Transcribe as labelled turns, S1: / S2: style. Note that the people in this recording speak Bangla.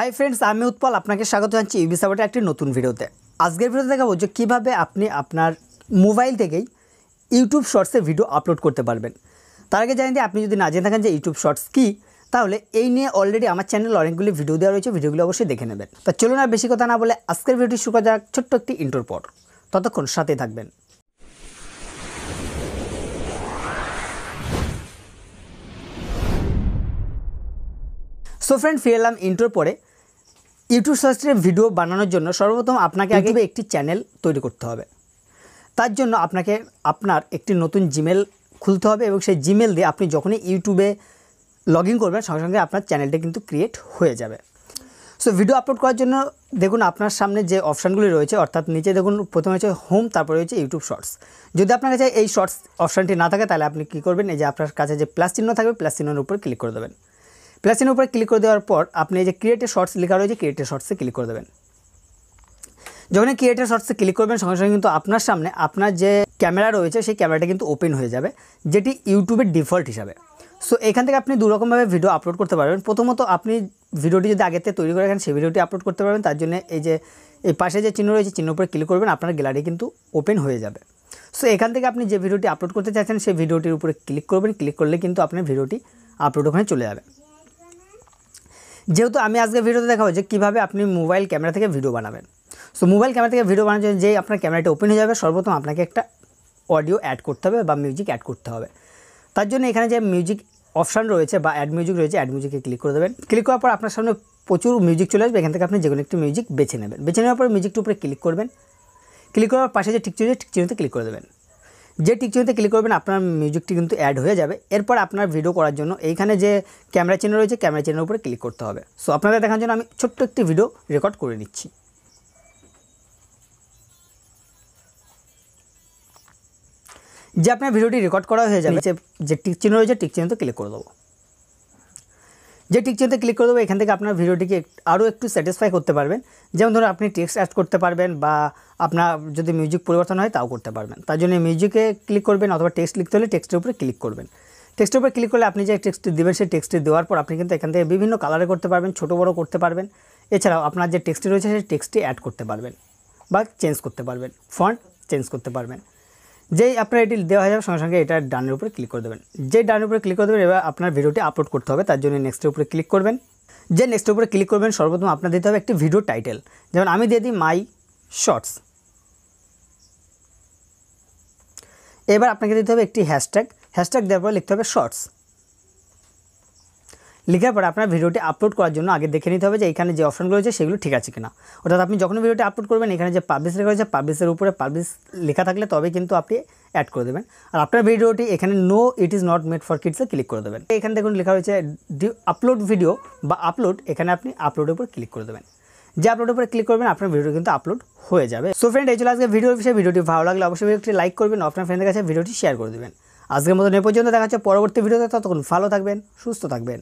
S1: হাই ফ্রেন্ডস আমি উৎপল আপনাকে স্বাগত জানাচ্ছি ইউবি সাপোর্টের একটি নতুন ভিডিওতে আজকের ভিডিওতে দেখাবো যে কীভাবে আপনি আপনার মোবাইল থেকেই ইউটিউব শর্টসে ভিডিও আপলোড করতে পারবেন তার আগে জানেন যে আপনি যদি না জেনে থাকেন যে ইউটিউব শর্টস কী তাহলে এই নিয়ে অলরেডি আমার চ্যানেলে অনেকগুলি ভিডিও দেওয়া রয়েছে ভিডিওগুলো অবশ্যই দেখে নেবেন তা চলুন আর বেশি কথা না বলে আজকের ভিডিওটি শুরু করা যাক ছোট্ট একটি ইন্টোর পর ততক্ষণ সাথে থাকবেন সো ফ্রেন্ড ফিরে এলাম ইন্টোর পরে ইউটিউব সার্চে ভিডিও বানানোর জন্য সর্বপ্রথম আপনাকে আগে একটি চ্যানেল তৈরি করতে হবে তার জন্য আপনাকে আপনার একটি নতুন জিমেল খুলতে হবে এবং সেই জিমেল দিয়ে আপনি যখনই ইউটিউবে লগ ইন করবেন সঙ্গে সঙ্গে আপনার চ্যানেলটা কিন্তু ক্রিয়েট হয়ে যাবে সো ভিডিও আপলোড করার জন্য দেখুন আপনার সামনে যে অপশানগুলি রয়েছে অর্থাৎ নিচে দেখুন প্রথমে হচ্ছে হোম তারপরে হচ্ছে ইউটিউব শর্টস যদি আপনার কাছে এই শর্টস অপশানটি না থাকে তাহলে আপনি কী করবেন এই যে আপনার কাছে যে প্লাস চিহ্ন থাকবে প্লাস চিহ্নের উপর ক্লিক করে দেবেন প্লাসের উপরে ক্লিক করে দেওয়ার পর আপনি এই যে ক্রিয়েটে শর্টস লেখা রয়েছে ক্রিয়েটে শর্টসে ক্লিক করে দেবেন যখন ক্রিয়েটার শর্টসে ক্লিক করবেন সঙ্গে সঙ্গে কিন্তু আপনার সামনে আপনার যে ক্যামেরা রয়েছে সেই ক্যামেরাটা কিন্তু ওপেন হয়ে যাবে যেটি ইউটিউবের ডিফল্ট হিসাবে সো এখান থেকে আপনি দুরকমভাবে ভিডিও আপলোড করতে পারবেন প্রথমত আপনি ভিডিওটি যদি থেকে তৈরি করে রাখেন সেই ভিডিওটি আপলোড করতে পারবেন তার জন্য এই যে এই পাশে যে চিহ্ন রয়েছে চিহ্ন উপরে ক্লিক করবেন আপনার গ্যালারি কিন্তু ওপেন হয়ে যাবে সো এখান থেকে আপনি যে ভিডিওটি আপলোড করতে চাইছেন সেই ভিডিওটির উপরে ক্লিক করবেন ক্লিক করলে কিন্তু আপনার ভিডিওটি আপলোড ওখানে চলে যাবে যেহেতু আমি আজকে ভিডিওতে দেখাবো যে কীভাবে আপনি মোবাইল ক্যামেরা থেকে ভিডিও বানাবেন সো মোবাইল ক্যামেরা থেকে ভিডিও বানানোর জন্য যেই আপনার ক্যামেরাটা ওপেন হয়ে যাবে সর্বপ্রথম আপনাকে একটা অডিও অ্যাড করতে হবে বা মিউজিক অ্যাড করতে হবে তার জন্য এখানে যে মিউজিক অপশান রয়েছে বা অ্যাড মিউজিক রয়েছে অ্যাড মিউজিকে ক্লিক করে দেবেন ক্লিক করার পর আপনার সামনে প্রচুর মিউজিক চলে আসবে এখান থেকে আপনি যে কোনো একটি মিউজিক বেছে নেবেন বেছে নেওয়ার পর মিউজিকটির উপরে ক্লিক করবেন ক্লিক করার পাশে যে টিকচিনে টিকচিনেতে ক্লিক করে দেবেন যে টিকচিহ্নতে ক্লিক করবেন আপনার মিউজিকটি কিন্তু অ্যাড হয়ে যাবে এরপর আপনার ভিডিও করার জন্য এইখানে যে ক্যামেরা চিহ্ন রয়েছে ক্যামেরা চেনের উপরে ক্লিক করতে হবে সো আপনাদের দেখার জন্য আমি ছোট্ট একটি ভিডিও রেকর্ড করে নিচ্ছি যে আপনার ভিডিওটি রেকর্ড করা হয়ে যাবে যে টিক রয়েছে টিক ক্লিক করে দেবো যে টিক ক্লিক করে দেবো এখান থেকে আপনার ভিডিওটিকে আরও একটু স্যাটিসফাই করতে পারবেন যেমন ধরুন আপনি টেক্সট অ্যাড করতে পারবেন বা আপনার যদি মিউজিক পরিবর্তন হয় তাও করতে পারবেন তার জন্য মিউজিকে ক্লিক করবেন অথবা টেক্সট লিখতে হলে টেক্সটের উপরে ক্লিক করবেন টেক্সটের উপরে ক্লিক করলে আপনি যে টেক্সটটি দেবেন সেই টেক্সটটি দেওয়ার পর আপনি কিন্তু এখান থেকে বিভিন্ন কালারে করতে পারবেন ছোটো বড়ো করতে পারবেন এছাড়াও আপনার যে টেক্সটটি রয়েছে সেই টেক্সটটি অ্যাড করতে পারবেন বা চেঞ্জ করতে পারবেন ফন্ট চেঞ্জ করতে পারবেন যেই আপনার এটি দেওয়া হয়ে যাবে সঙ্গে সঙ্গে এটা ডানের উপরে ক্লিক করে দেবেন যে ডানের উপরে ক্লিক করে দেবেন এবার আপনার ভিডিওটি আপলোড করতে হবে তার জন্য নেক্সটের উপরে ক্লিক করবেন যে নেক্সটের উপরে ক্লিক করবেন সর্বপ্রথম আপনার দিতে হবে একটি ভিডিও টাইটেল যেমন আমি দিয়ে দিই মাই শর্টস এবার আপনাকে দিতে হবে একটি হ্যাশট্যাগ হ্যাশট্যাগ দেওয়ার পরে লিখতে হবে শর্টস লেখার পরে আপনার ভিডিওটি আপলোড করার জন্য আগে দেখে নিতে হবে যে এখানে যে অপশানগুলো রয়েছে সেগুলো ঠিক আছে কিনা অর্থাৎ আপনি যখন ভিডিওটি আপলোড করবেন এখানে যে পাবলিশ লেখা রয়েছে পাবলিশের উপরে পাবলিশ লেখা থাকলে তবে কিন্তু আপনি অ্যাড করে দেবেন আর আপনার ভিডিওটি এখানে no it is not made for কিডসে ক্লিক করে দেবেন এখানে দেখুন লেখা রয়েছে আপলোড ভিডিও বা আপলোড এখানে আপনি আপলোডের উপর ক্লিক করে দেবেন যে আপলোডের উপরে ক্লিক করবেন আপনার ভিডিও কিন্তু আপলোড হয়ে যাবে সো ফ্রেন্ড এই চলে আজকে ভিডিওর বিষয়ে ভিডিওটি ভালো লাগলে অবশ্যই ভিডিওটি লাইক করবেন আপনার ফ্রেন্ডের কাছে ভিডিওটি শেয়ার করে দেবেন আজকের মতো এ পর্যন্ত দেখা হচ্ছে পরবর্তী ভিডিওতে ততক্ষণ ভালো থাকবেন সুস্থ থাকবেন